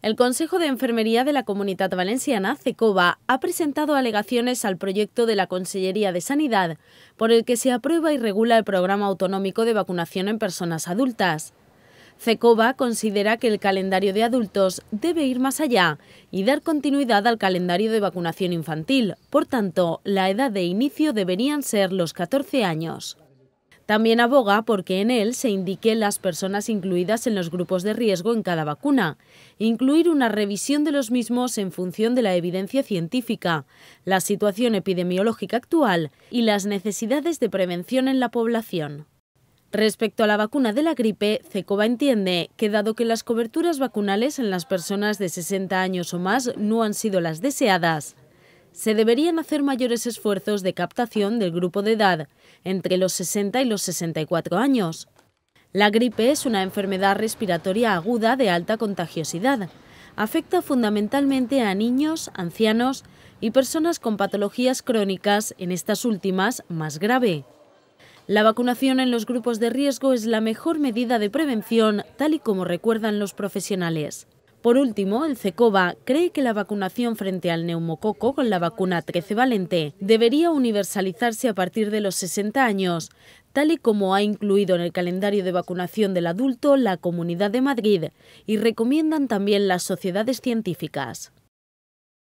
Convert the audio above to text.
El Consejo de Enfermería de la Comunidad Valenciana, CECOVA, ha presentado alegaciones al proyecto de la Consellería de Sanidad, por el que se aprueba y regula el programa autonómico de vacunación en personas adultas. CECOVA considera que el calendario de adultos debe ir más allá y dar continuidad al calendario de vacunación infantil. Por tanto, la edad de inicio deberían ser los 14 años. También aboga porque en él se indique las personas incluidas en los grupos de riesgo en cada vacuna, incluir una revisión de los mismos en función de la evidencia científica, la situación epidemiológica actual y las necesidades de prevención en la población. Respecto a la vacuna de la gripe, Cecova entiende que dado que las coberturas vacunales en las personas de 60 años o más no han sido las deseadas, se deberían hacer mayores esfuerzos de captación del grupo de edad, entre los 60 y los 64 años. La gripe es una enfermedad respiratoria aguda de alta contagiosidad. Afecta fundamentalmente a niños, ancianos y personas con patologías crónicas, en estas últimas más grave. La vacunación en los grupos de riesgo es la mejor medida de prevención, tal y como recuerdan los profesionales. Por último, el CECOVA cree que la vacunación frente al neumococo con la vacuna 13 valente debería universalizarse a partir de los 60 años, tal y como ha incluido en el calendario de vacunación del adulto la Comunidad de Madrid y recomiendan también las sociedades científicas.